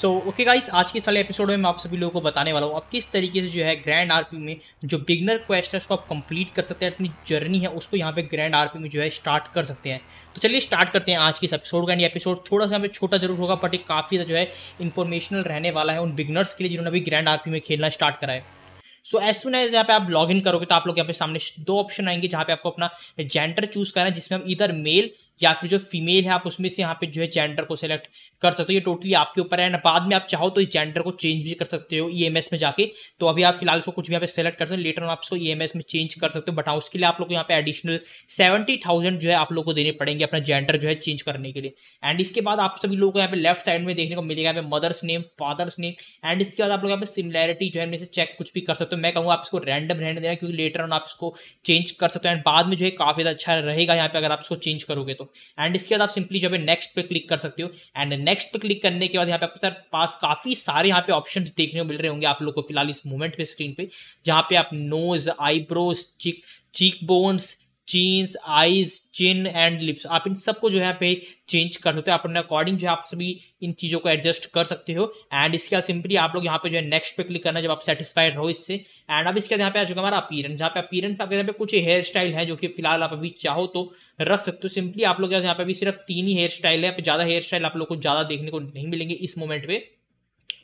so okay guys आज के साले वाले एपिसोड में मैं आप सभी लोगों को बताने वाला हूँ आप किस तरीके से जो है ग्रैंड आरपी में जो बिगनर क्वेश्चन उसको आप कंप्लीट कर सकते हैं अपनी जर्नी है उसको यहाँ पे ग्रैंड आरपी में जो है स्टार्ट कर सकते हैं तो चलिए स्टार्ट करते हैं आज के इस एपिसोड का ये एपिसोड थोड़ा सा यहाँ पे छोटा जरूर होगा बट ये काफ़ी जो है इन्फॉर्मेशनल रहने वाला है उन बिगनर्स के लिए जिन्होंने अभी ग्रैंड आरपी में खेलना स्टार्ट करा है सो एज सुन एज यहाँ पे आप लॉग इन करोगे तो आप लोग यहाँ पे सामने दो ऑप्शन आएंगे जहाँ पे आपको अपना जेंडर चूज करना है जिसमें आप इधर मेल या फिर जो फीमेल है आप उसमें से यहाँ पे जो है जेंडर को सेलेक्ट कर सकते हो ये टोटली आपके ऊपर है ना बाद में आप चाहो तो इस जेंडर को चेंज भी कर सकते हो ई e में जाके तो अभी आप फिलहाल इसको कुछ भी यहाँ पे सेलेक्ट कर सकते हो लेटर आप इसको ई e में चेंज कर सकते हो बट हाँ उसके लिए आप लोग को यहाँ पे एडिशनल सेवेंटी थाउजेंड जो है आप लोग को देने पड़ेंगे अपना जेंडर जो है चेंज करने के लिए एंड इसके बाद आप सभी लोग को यहाँ पे लेफ्ट साइड में देखने को मिलेगा यहाँ पे mother's name father's name and इसके बाद आप लोग यहाँ पे सिमिलैरिटी जो है से चेक कुछ भी कर सकते हो मैं कहूँगा आप इसको रैंडम रहने देना क्योंकि लेटर ऑन आप इसको चेंज कर सकते हो एंड बाद में जो है काफ़ी अच्छा रहेगा यहाँ पे अगर आप इसको चेंज करोगे तो एंड इसके बाद आप सिंपली जो है नेक्स्ट पे क्लिक कर सकते हो एंड नेक्स्ट पे क्लिक करने के बाद यहाँ पे आपके सर पास काफ़ी सारे यहाँ पे ऑप्शन देखने को मिल रहे होंगे आप लोग को फिलहाल इस मोमेंट पे स्क्रीन पे जहाँ पे आप nose eyebrows cheek cheek bones chins eyes chin and lips आप इन सबको जो है पे चेंज कर सकते हो आप अपने अकॉर्डिंग जो है आप सभी इन चीज़ों को एडजस्ट कर सकते हो एंड इसके बाद सिंपली आप लोग यहाँ पे जो है नेक्स्ट पे क्लिक करना जब आप सेटिस्फाइड हो इससे एंड अब इसके यहाँ पे आ चुका हमारा अपीरेंस जहाँ पे अपीरेंस आपके यहाँ पे कुछ हेयर स्टाइल है जो कि फिलहाल आप अभी चाहो तो रख सकते हो सिंपली आप लोग यहाँ पे अभी सिर्फ तीन ही हेयर स्टाइल है ज़्यादा हेयर स्टाइल आप लोग को ज़्यादा देखने को नहीं मिलेंगे इस मोमेंट पे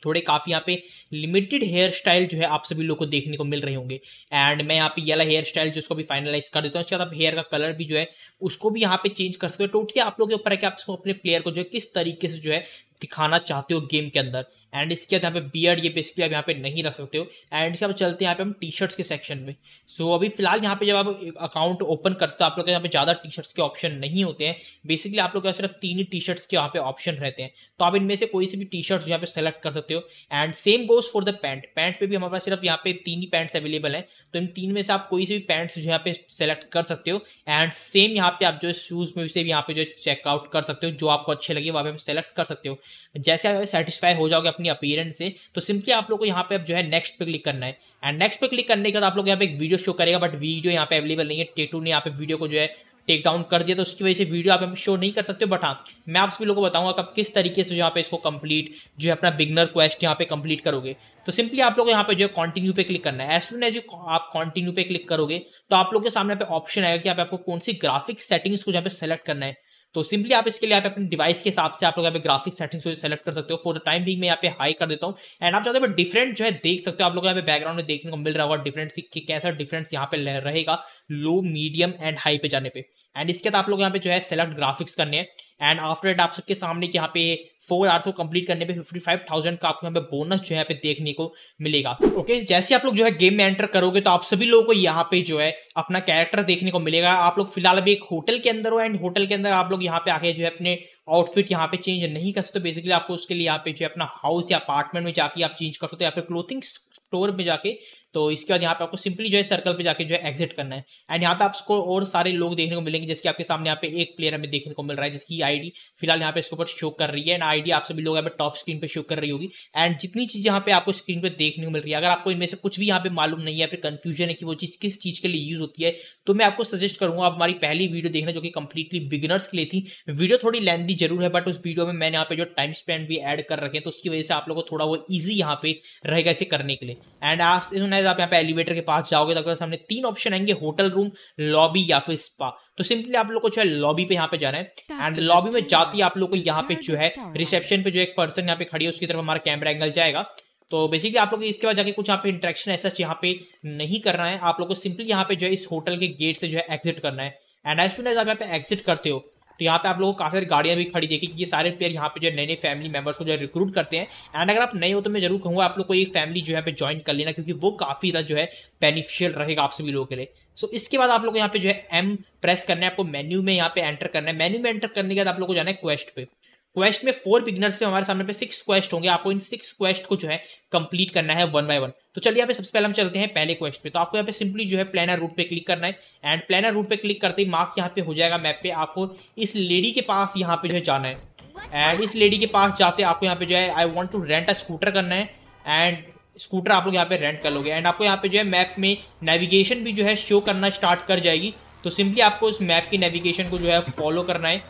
थोड़े काफ़ी यहाँ पे लिमिटेड हेयर स्टाइल जो है आप सभी लोग को देखने को मिल रहे होंगे एंड मैं यहाँ पे ये हेयर स्टाइल जो भी फाइनलाइज कर देता हूँ इसके बाद आप हेयर का कलर भी जो है उसको भी यहाँ पे चेंज कर सकते हो टोटली आप लोग के ऊपर है कि आप इसको अपने प्लेयर को जो है किस तरीके से जो है दिखाना चाहते हो गेम के अंदर एंड इसके बाद यहाँ पे बियर्ड ये बेसिकली आप यहाँ पे नहीं रख सकते हो एंड इसके बाद चलते हैं यहाँ पे हम टी शर्ट्स के सेक्शन में सो so, अभी फिलहाल यहाँ पे जब आप अकाउंट ओपन करते हो आप लोग के यहाँ पे ज़्यादा टी शर्ट्स के ऑप्शन नहीं होते हैं बेसिकली आप लोग के सिर्फ तीन ही टी शर्ट्स के यहाँ पे ऑप्शन रहते हैं तो आप इनमें से कोई से भी टी शर्ट्स यहाँ पे सेलेक्ट कर सकते हो and same goes for the pant pant पर भी हमारे पास सिर्फ यहाँ पे तीन ही पैंट्स अवेलेबल हैं तो इन तीन में से आप कोई से भी पैंट्स जो यहाँ पे सेलेक्ट कर सकते हो एंड सेम यहाँ पे आप जो शूज़ में से भी यहाँ पे जो चेकआउट कर सकते हो जो आपको अच्छे लगे वहाँ पे सेलेक्ट कर सकते हो जैसे आप सेटिस्फाई हो जाओगे अपनी अपीयरेंस से तो सिंपली आप लोग को यहाँ पे अब जो है नेक्स्ट पे क्लिक करना है एंड नेक्स्ट पे क्लिक करने के बाद आप लोग यहाँ पे एक वीडियो शो करेगा बट वीडियो यहाँ पे अवेलेबल नहीं है टेटू ने यहाँ पे वीडियो को जो है टेक डाउन कर दिया तो उसकी वजह से वीडियो आप शो नहीं कर सकते बट हाँ मैं आप सभी लोगों को बताऊंगा कब किस तरीके से यहाँ पे इसको कंप्लीट जो है अपना बिगनर क्वेस्ट यहाँ पे कंप्लीट करोगे तो सिंपली आप लोग यहाँ पे जो है कंटिन्यू पे क्लिक करना है एज सुन एज यू आप कंटिन्यू पे क्लिक करोगे तो आप लोग के सामने पे ऑप्शन आएगा कि आप आपको कौन सी ग्राफिक सेटिंग्स को जहाँ पे सेलेक्ट करना है तो सिंपली आप इसके लिए आप अपने डिवाइस के हिसाब से आप लोग यहाँ पे ग्राफिक सेटिंग्स से सेलेक्ट कर सकते हो फॉर द टाइम भी मैं यहाँ पे हाई कर देता हूँ एंड आप चाहते हो डिफरेंट जो है देख सकते हो आप लोग यहाँ पे बैकग्राउंड में देखने को मिल रहा होगा डिफरेंट कैसा डिफरेंस यहाँ पे रहेगा लो मीडियम एंड हाई पे जाने पर एंड इसके बाद आप लोग यहाँ पे जो है सेलेक्ट ग्राफिक्स करने हैं एंड आफ्टर एट आप सबके सामने यहाँ पे फोर आवर्स को कंप्लीट करने पे फिफ्टी फाइव थाउजेंड का आपको यहाँ पे बोनस जो है यहाँ पे देखने को मिलेगा ओके okay, जैसे आप लोग जो है गेम में एंटर करोगे तो आप सभी लोगों को यहाँ पे जो है अपना कैरेक्टर देखने को मिलेगा आप लोग फिलहाल अभी एक होटल के अंदर हो एंड होटल के अंदर आप लोग यहाँ पे आके जो है अपने आउटफिट यहाँ पे चेंज नहीं कर सकते बेसिकली आपको उसके लिए यहाँ पे जो है अपना हाउस या अपार्टमेंट में जाके आप चेंज कर सकते हो या फिर क्लोथिंग स्टोर में जाके तो इसके बाद यहाँ पे आपको सिंपली जो है सर्कल पे जाके जो है एग्जिट करना है एंड यहाँ पे आपको और सारे लोग देखने को मिलेंगे जैसे आपके सामने यहाँ पे एक प्लेयर हमें देखने को मिल रहा है जिसकी आईडी फिलहाल यहाँ पे इसके ऊपर शो कर रही है एंड आईडी आप सभी लोग यहाँ पे टॉप स्क्रीन पे शो कर रही होगी एंड जितनी चीज़ यहाँ पे आपको स्क्रीन पे देखने को मिल रही है अगर आपको इनमें से कुछ भी यहाँ पे मालूम नहीं है फिर कंफ्यूजन है कि वो चीज़ किस चीज़ के लिए यूज होती है तो मैं आपको सजेस्ट करूँगा आप हमारी पहली वीडियो देखना जो कि कंप्लीटली बिगिनर्स के लिए थी वीडियो थोड़ी लेंदी जरूर है बट उस वीडियो में मैंने यहाँ पे जो टाइम स्पेंड भी एड कर रखे तो उसकी वजह से आप लोग को थोड़ा वो ईजी यहाँ पे रहेगा इसे करने के लिए एंड आज करना है आप यहाँ पे एलिवेटर के पास जाओगे तो आपके सामने तीन ऑप्शन आएंगे होटल रूम लॉबी या फिर स्पा तो सिंपली आप लोग को जो है लॉबी पे यहाँ पे जाना है एंड लॉबी में जाते ही आप लोग को यहाँ पे जो है रिसेप्शन पे जो एक पर्सन यहाँ पे खड़ी है उसकी तरफ हमारा कैमरा एंगल जाएगा तो बेसिकली आप लोग इसके बाद जाके कुछ यहाँ पे इंट्रेक्शन ऐसा यहाँ पे नहीं करना है आप लोग को सिंपली यहाँ पे जो है इस होटल के गेट से जो है एग्जिट करना है एंड एज सुन एज आप यहाँ पे एग्जिट करते हो तो यहाँ पे आप लोगों को काफ़ी सारी गाड़ियाँ भी खड़ी देखी ये सारे प्लेयर यहाँ पे जो नए नए फैमिली मेम्बर्स को जो है रिक्रूट करते हैं एंड अगर आप नए हो तो मैं जरूर कहूँगा आप लोग को एक फैमिली जो है पे ज्वाइन कर लेना क्योंकि वो काफ़ी ज़्यादा जो है बेनिफिशियल रहेगा आप सभी लोगों के लिए सो so, इसके बाद आप लोग यहाँ पे जो है एम प्रेस करना है आपको मेन्यू में यहाँ पे एंटर करना है मेन्यू में एंटर करने के बाद आप लोग को जाना है क्वेस्ट पे क्वेस्ट में फोर बिगनर्स पे हमारे सामने पे सिक्स क्वेस्ट होंगे आपको इन सिक्स क्वेस्ट को जो है कंप्लीट करना है वन बाय वन तो चलिए यहाँ पे सबसे पहले हम चलते हैं पहले क्वेश्चन पे तो आपको यहाँ पे सिंपली जो है प्लानर रूट पे क्लिक करना है एंड प्लानर रूट पे क्लिक करते ही मार्क यहाँ पे हो जाएगा मैप पे आपको इस लेडी के पास यहाँ पे जो है जाना है एंड इस लेडी के पास जाते आपको यहाँ पे जो है I want to rent a scooter करना है एंड स्कूटर आप लोग यहाँ पे रेंट कर लोगे एंड आपको यहाँ पे जो है मैप में नेविगेशन भी जो है शो करना स्टार्ट कर जाएगी तो सिंपली आपको उस मैप की नेविगेशन को जो है फॉलो करना है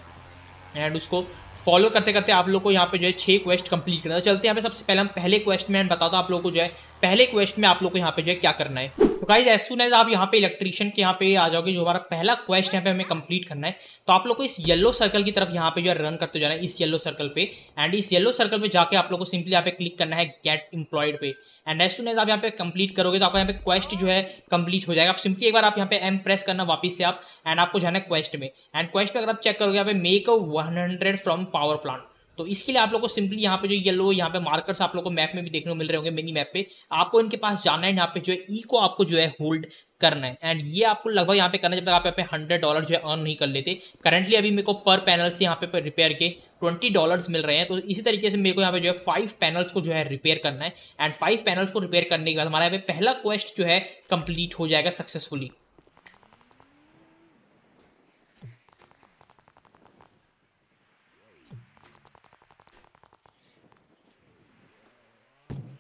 एंड उसको फॉलो करते करते आप लोग को यहाँ पे जो है छः क्वेस्ट कंप्लीट करना तो चलते हैं यहाँ पे सबसे पहले हम पहले क्वेस्ट में बताता हूँ आप लोग को जो है पहले क्वेश्चन में आप लोग को यहाँ पे जो है क्या करना है तो गाइज एज सुन एज आप यहाँ पे इलेक्ट्रीशियन के यहाँ पे आ जाओगे जो हमारा पहला क्वेश्चन है पे हमें कंप्लीट करना है तो आप लोग को इस येलो सर्कल की तरफ यहाँ पे जो है रन करते जाना है इस येलो सर्कल पे एंड इस येलो सर्कल पे जाके आप लोग को सिंपली यहाँ पे क्लिक करना है गेट एम्प्लॉयड पे एंड एज सुन एज आप यहाँ पे कंप्लीट करोगे तो आपका यहाँ पे क्वेस्ट जो है कंप्लीट हो जाएगा आप सिंपली एक बार आप यहाँ पे एम प्रेस करना वापस से आप एंड आपको जाना है क्वेस्ट में एंड क्वेस्ट में अगर आप चेक करोगे यहाँ पे make a one from power plant तो इसके लिए आप लोग को सिंपली यहाँ पे जो येलो यहाँ पे मार्कर्स आप लोग को मैप में भी देखने को मिल रहे होंगे मिनी मैप पे आपको इनके पास जाना है यहाँ पे जो है e ई को आपको जो है होल्ड करना है एंड ये आपको लगभग यहाँ पे करना है जब तक आप यहाँ पे हंड्रेड डॉलर जो है अर्न नहीं कर लेते करेंटली अभी मेरे को पर पैनल से यहाँ पे रिपेयर के ट्वेंटी डॉलर्स मिल रहे हैं तो इसी तरीके से मेरे को यहाँ पे जो है फाइव पैनल्स को जो है रिपेयर करना है एंड फाइव पैनल्स को रिपेयर करने के बाद हमारा यहाँ पे पहला क्वेस्ट जो है कंप्लीट हो जाएगा सक्सेसफुली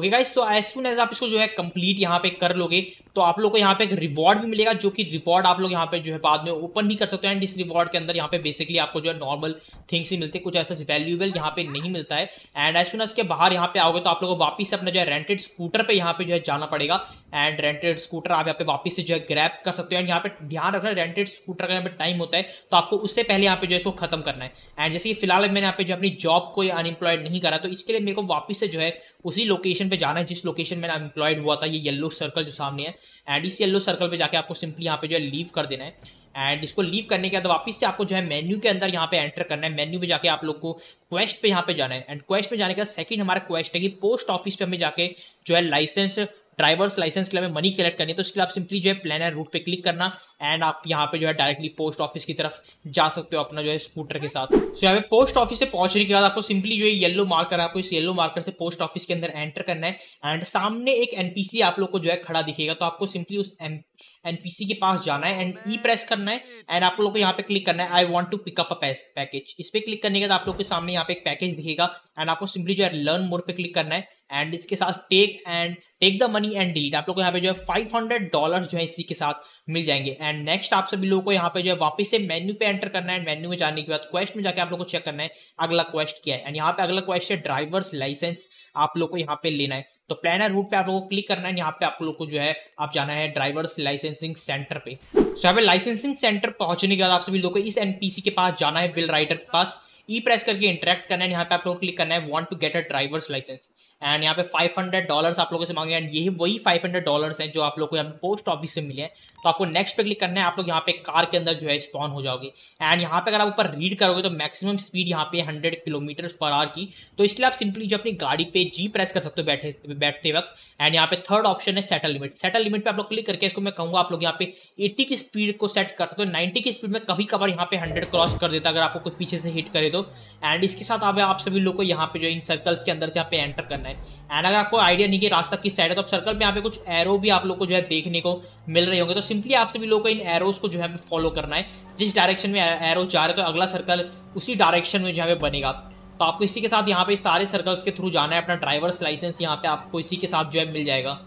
ओके गाइस तो एज सुन एज आप इसको जो है कंप्लीट यहाँ पे कर लोगे तो आप लोग को यहाँ पे एक रिवॉर्ड भी मिलेगा जो कि रिवॉर्ड आप लोग यहाँ पे जो है बाद में ओपन भी कर सकते हैं एंड इस रिवॉर्ड के अंदर यहाँ पे बेसिकली आपको जो है नॉर्मल थिंग्स ही मिलते हैं कुछ ऐसा वैल्यूएबल यहाँ पे नहीं मिलता है एंड एज सुन के बाहर यहाँ पे आओगे तो आप लोग को वापस अपना जो है रेंटेड स्कूटर पर यहाँ पे जो है जाना पड़ेगा एंड रेंटेड स्कूटर आप यहाँ पे वापस से जो है ग्रैप कर सकते हो एंड यहाँ पे ध्यान रखना रेंटेड स्कूटर का यहाँ पे टाइम होता है तो आपको उससे पहले यहाँ पे जो है इसको खत्म करना है एंड जैसे कि फिलहाल मैंने यहाँ पे जो अपनी जॉब को अनएम्प्लॉयड नहीं करा तो इसके लिए मेरे को वापस से जो है उसी लोकेशन पे जाना है जिस लोकेशन में अनएम्प्लॉयड हुआ था ये येलो सर्कल जो सामने है एंड इस येलो सर्कल पे जाके आपको सिंपली यहाँ पे जो है लीव कर देना है एंड इसको लीव करने के बाद वापस से आपको जो है मेन्यू के अंदर यहाँ पे एंटर करना है मेन्यू में जाके आप लोग को क्वेस्ट पे यहाँ पे जाना है एंड क्वेस्ट पे जाने के बाद सेकंड हमारा क्वेस्ट है कि पोस्ट ऑफिस पे हमें जाके जो है लाइसेंस ड्राइवर्स लाइसेंस के लिए मनी कलेक्ट करनी है तो इसके लिए आप सिंपली जो है प्लानर रूट पे क्लिक करना एंड आप यहाँ पे जो है डायरेक्टली पोस्ट ऑफिस की तरफ जा सकते हो अपना जो है स्कूटर के साथ सो so, यहाँ पे पोस्ट ऑफिस से पहुंचने के बाद आपको सिंपली जो है येलो मार्कर आपको इस येलो मार्कर से पोस्ट ऑफिस के अंदर एंटर करना है एंड सामने एक एनपीसी आप लोग को जो है खड़ा दिखेगा तो आपको सिंपली उस एनपीसी के पास जाना है एंड ई प्रेस करना है एंड आप लोग को यहाँ पे क्लिक करना है I want to pick up a package इस पर क्लिक करने के बाद आप लोग के सामने यहाँ पे एक पैकेज दिखेगा एंड आपको सिंपली जो है लर्न मोर पे क्लिक करना है एंड इसके साथ take and take the money and delete आप लोग को यहाँ पे जो है फाइव हंड्रेड डॉलर जो है इसी के साथ मिल जाएंगे एंड नेक्स्ट आप सभी लोगों को यहाँ पे जो है वापस से मेन्यू पे एंटर करना है मेन्यू में जाने के बाद क्वेश्चन में जाके आप लोग को चेक करना है अगला क्वेश्चन क्या है एंड यहाँ पे अगला क्वेश्चन है ड्राइवर्स लाइसेंस आप लोग को यहाँ पे लेना है तो प्लानर रूट पे आप लोगों को क्लिक करना है यहाँ पे आप लोग को जो है आप जाना है ड्राइवर्स लाइसेंसिंग सेंटर पे सो यहाँ पे लाइसेंसिंग सेंटर पहुंचने के बाद आप सभी लोग को इस एनपीसी के पास जाना है विल राइडर के पास ई प्रेस करके इंटरेक्ट करना है यहाँ पे आप लोग क्लिक करना है want to get a driver's license and यहाँ पे फाइव हंड्रेड डॉलर्स आप लोगों से मांगे एंड यही वही फाइव हंड्रेड डॉलर्स हैं जो आप लोग को यहाँ पे पोस्ट ऑफिस से मिले हैं तो आपको नेक्स्ट पे क्लिक करना है आप लोग यहाँ पे कार के अंदर जो है स्पॉन हो जाओगे एंड यहाँ पे अगर आप ऊपर रीड करोगे तो मैक्सिमम स्पीड यहाँ पे हंड्रेड किलोमीटर पर आर की तो इसलिए आप सिंपली जो अपनी गाड़ी पे जी प्रेस कर सकते हो बैठे बैठते वक्त एंड यहाँ पे थर्ड ऑप्शन है सेटल लिमिट सेटल लिमिट पर आप लोग क्लिक करके इसको मैं कहूँगा आप लोग यहाँ पे एट्टी की स्पीड को सेट कर सकते हो नाइन्टी की स्पीड में कभी कभार यहाँ पे हंड्रेड क्रॉस कर देता अगर आपको कुछ पीछे से हिट करे तो एंड इसके साथ आप सभी लोग को यहाँ पे जो इन सर्कल्स के अंदर से यहाँ पे एंटर करना करना है एंड अगर आपको आइडिया नहीं कि रास्ता किस साइड है तो आप सर्कल में यहाँ पे कुछ एरो भी आप लोग को जो है देखने को मिल रहे होंगे तो सिंपली आप सभी लोगों को इन एरोज को जो है फॉलो करना है जिस डायरेक्शन में एरो जा रहे तो अगला सर्कल उसी डायरेक्शन में जो है बनेगा तो आपको इसी के साथ यहाँ पे सारे सर्कल्स के थ्रू जाना है अपना ड्राइवर्स लाइसेंस यहाँ पे आपको इसी के साथ जो है मिल जाएगा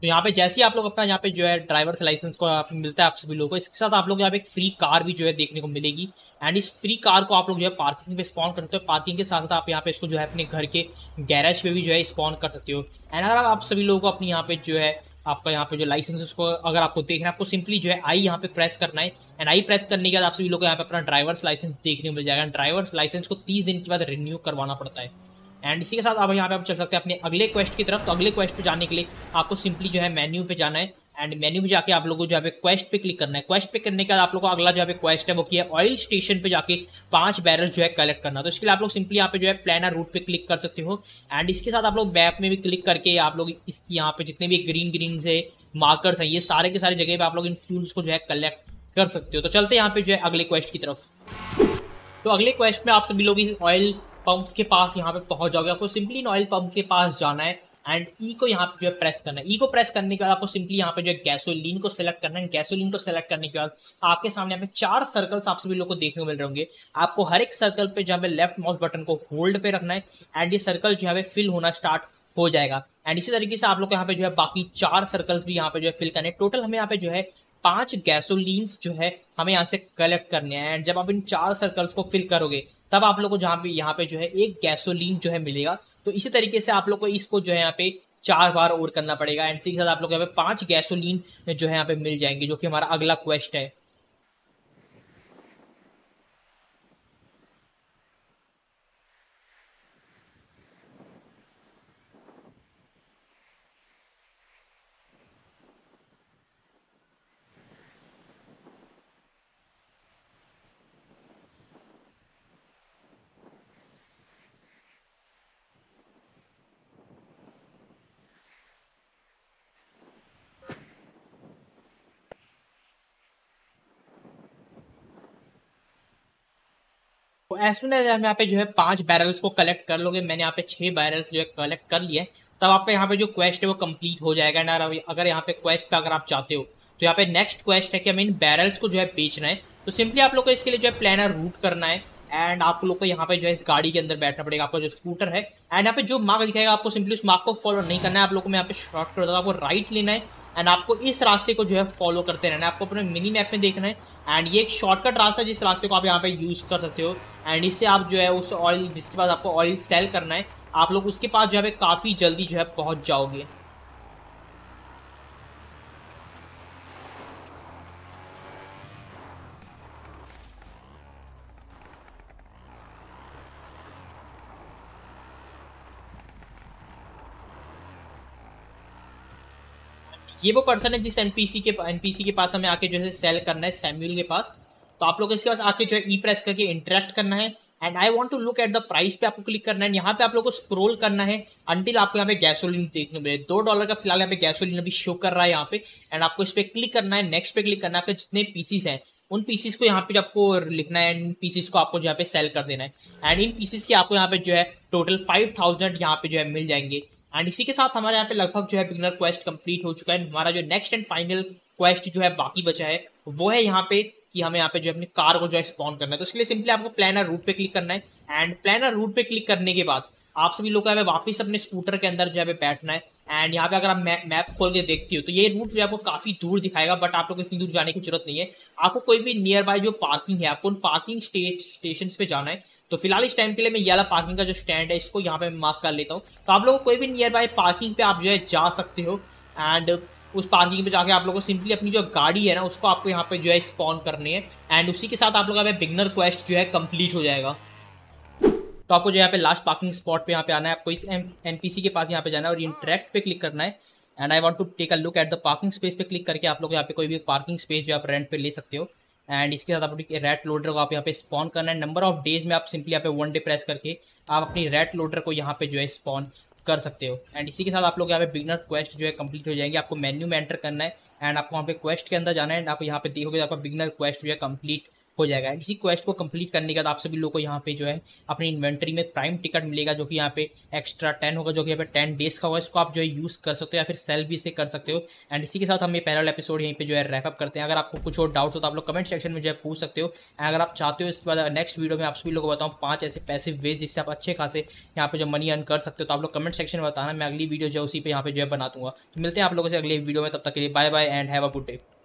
तो यहाँ पे जैसे ही आप लोग अपना यहाँ पे जो है ड्राइवर्स लाइसेंस को आप मिलता है आप सभी लोगों को इसके साथ आप लोग यहाँ पे एक फ्री कार भी जो है देखने को मिलेगी एंड इस फ्री कार को आप लोग जो है पार्किंग पे स्पॉन कर सकते हो पार्किंग के साथ साथ आप यहाँ पे इसको जो है अपने घर के गैरेज पे भी जो है स्पॉन कर सकते हो एंड अगर आप सभी लोगों को अपनी यहाँ पे जो है आपका यहाँ पे जो लाइसेंस उसको अगर आपको देखना है आपको सिंपली जो है आई यहाँ पे प्रेस करना है एंड आई प्रेस करने के बाद आप सभी लोग को यहाँ पे अपना ड्राइवर्स लाइसेंस देखने को मिल जाएगा ड्राइवर्स लाइसेंस को तीस दिन के बाद रिन्यू करवाना पड़ता है एंड इसी के साथ आप यहाँ पे आप चल सकते हैं अपने अगले क्वेस्ट की तरफ तो अगले क्वेस्ट पे जाने के लिए आपको सिंपली जो है मेन्यू पे जाना है एंड मेन्यू में जाके आप लोगों को जो है क्वेस्ट पे क्लिक करना है क्वेस्ट पे करने के बाद आप लोगों को अगला जो है क्वेस्ट है वो किया ऑयल स्टेशन पे जाके पांच बैरल जो है कलेक्ट करना तो इसके लिए आप लोग सिंपली यहाँ पे जो है प्लानर रूट पे क्लिक कर सकते हो एंड इसके साथ आप लोग मैप में भी क्लिक करके आप लोग इसकी यहाँ पे जितने भी ग्रीन ग्रीन से मार्कर्स हैं ये सारे के सारे जगह पे आप लोग इन फ्यूल्स को जो है कलेक्ट कर सकते हो तो चलते यहाँ पे जो है अगले क्वेस्ट की तरफ तो अगले क्वेस्ट में आप सभी लोग ऑयल पंप के पास यहाँ पे पहुंच जाओगे आपको सिंपली ऑयल पंप के पास जाना है एंड ई e को यहाँ पे जो है प्रेस करना है ई e को प्रेस करने के बाद आपको सिंपली यहाँ पे जो है गैसोलिन को सिलेक्ट करना है गैसोलिन को सिलेक्ट करने के बाद आपके सामने यहाँ पे चार सर्कल्स आप सभी लोग को देखने को मिल रहे होंगे आपको हर एक सर्कल पे जहाँ पे लेफ्ट माउस बटन को होल्ड पे रखना है एंड ये सर्कल जो है फिल होना स्टार्ट हो जाएगा एंड इसी तरीके से आप लोग यहाँ पे जो है बाकी चार सर्कल्स भी यहाँ पे जो है फिल करने टोटल हमें यहाँ पे जो है पांच गैसोलिन जो है हमें यहाँ से कलेक्ट करने हैं एंड जब आप इन चार सर्कल्स को फिल करोगे तब आप लोग को जहाँ पे यहाँ पे जो है एक गैसोलीन जो है मिलेगा तो इसी तरीके से आप लोग को इसको जो है यहाँ पे चार बार और करना पड़ेगा एंड साथ आप लोग यहाँ पे पांच गैसोलीन जो है यहाँ पे मिल जाएंगे जो कि हमारा अगला क्वेश्चन है एज तो ऐसे एज आप यहाँ पे जो है पांच बैरल्स को कलेक्ट कर लोगे मैंने यहाँ पे छह बैरल्स जो है कलेक्ट कर लिए तब आपका यहाँ पे जो क्वेस्ट है वो कंप्लीट हो जाएगा ना अगर यहाँ पे क्वेस्ट पे अगर आप चाहते हो तो यहाँ पे नेक्स्ट क्वेस्ट है कि हमें इन बैरल्स को जो है बेचना है तो सिंपली आप लोग को इसके लिए जो है प्लानर रूट करना है एंड आप लोग को यहाँ पे जो है इस गाड़ी के अंदर बैठना पड़ेगा आपका जो स्कूटर है एंड यहाँ पे जो मार्क दिखाएगा आपको सिंपली उस मार्क को फॉलो नहीं करना है आप लोग को मैं यहाँ पे शॉर्ट कर दूँगा आपको राइट लेना है एंड आपको इस रास्ते को जो है फॉलो करते रहना है आपको अपने मिनी मैप में देखना है एंड ये एक शॉर्टकट रास्ता है जिस रास्ते को आप यहाँ पे यूज़ कर सकते हो एंड इससे आप जो है उस ऑयल जिसके पास आपको ऑयल सेल करना है आप लोग उसके पास जो है काफ़ी जल्दी जो है पहुँच जाओगे ये वो पर्सन है जिस एन के एन के पास हमें आके जो है सेल करना है सैम्यूल के पास तो आप लोग इसके पास आके जो है ई प्रेस करके इंटरेक्ट करना है and I want to look at the price पे आपको क्लिक करना है यहाँ पे आप लोग को स्क्रोल करना है अंटिल आपको यहाँ पे गैसोलिन देखने मिले दो डॉलर का फिलहाल यहाँ पे गैसोलिन अभी शो कर रहा है यहाँ पे एंड आपको इस पर क्लिक करना है नेक्स्ट पे क्लिक करना है जितने पीसीस हैं उन पीसीस को यहाँ पे आपको लिखना है इन पीसीस को आपको यहाँ पे सेल कर देना है एंड इन पीसीस की आपको यहाँ पे जो है टोटल फाइव थाउजेंड यहाँ पे जो है मिल जाएंगे एंड इसी के साथ हमारे यहाँ पे लगभग जो है बिगनर क्वेस्ट कंप्लीट हो चुका है हमारा जो नेक्स्ट एंड फाइनल क्वेस्ट जो है बाकी बचा है वो है यहाँ पे कि हमें यहाँ पे जो है अपनी कार को जो है स्पॉन करना है तो इसलिए सिंपली आपको प्लानर रूट पे क्लिक करना है एंड प्लानर रूट पे क्लिक करने के बाद आप सभी लोग का वापस अपने स्कूटर के अंदर जो है बैठना है एंड यहाँ पे अगर आप मैप मैप खोल के देखती हो तो ये रूट जो है आपको काफी दूर दिखाएगा बट आप लोग इतनी दूर जाने की जरूरत नहीं है आपको कोई भी नियर बाय जो पार्किंग है आपको उन पार्किंग स्टेशन पे जाना है तो फिलहाल इस टाइम के लिए मैं ये वाला पार्किंग का जो स्टैंड है इसको यहाँ पे माफ कर लेता हूँ तो आप लोगों कोई भी नियर बाय पार्किंग पे आप जो है जा सकते हो एंड उस पार्किंग पे जाके आप लोगों को सिंपली अपनी जो गाड़ी है ना उसको आपको यहाँ पे जो है स्पॉन करनी है एंड उसी के साथ आप लोग का बिगनर क्वेस्ट जो है कम्प्लीट हो जाएगा तो आपको जो यहाँ पे लास्ट पार्किंग स्पॉट पे यहाँ पे आना है आपको इस एन के पास यहाँ पे जाना है और इंट्रैक्ट पे क्लिक करना है and I want to take a look at the parking space पे क्लिक करके आप लोग यहाँ पे कोई भी पार्किंग स्पेस जो आप रेंट पे ले सकते हो एंड इसके साथ आप अपनी रेट लोडर को आप यहाँ पे स्पॉन करना है नंबर ऑफ डेज में आप सिंपली यहाँ पे वन डे प्रेस करके आप अपनी रेड लोडर को यहाँ पे जो है स्पॉन कर सकते हो एंड इसी के साथ आप लोग यहाँ पे बिगनर क्वेस्ट जो है कंप्लीट हो जाएंगे आपको मेन्यू में एंटर करना है एंड आपको वहाँ पे क्वेस्ट के अंदर जाना है एंड आप यहाँ पे देखोगे आपका बिगनर क्वेस्ट जो है कंप्लीट हो जाएगा इसी क्वेस्ट को कंप्लीट करने के बाद आप सभी लोग को यहाँ पे जो है अपनी इन्वेंट्री में प्राइम टिकट मिलेगा जो कि यहाँ पे एक्स्ट्रा टेन होगा जो कि यहाँ पे टेन डेज का होगा इसको आप जो है यूज़ कर सकते हो या फिर सेल भी इसे कर सकते हो एंड इसी के साथ हम ये पहला एपिसोड यहीं पर जो है रैपअप करते हैं अगर आपको कुछ और डाउट हो तो आप लोग कमेंट सेक्शन में जो है पूछ सकते हो अगर आप चाहते हो इसके बाद नेक्स्ट वीडियो में आप सभी लोग को बताऊँ पाँच ऐसे पैसे वेज जिससे आप अच्छे खासे यहाँ पे जो मनी अर्न कर सकते हो तो आप लोग कमेंट सेक्शन में बताना मैं अगली वीडियो जो है उसी पर यहाँ पे जो है बना दूंगा तो मिलते हैं आप लोगों से अगले वीडियो में तब तक के लिए bye bye and have a good day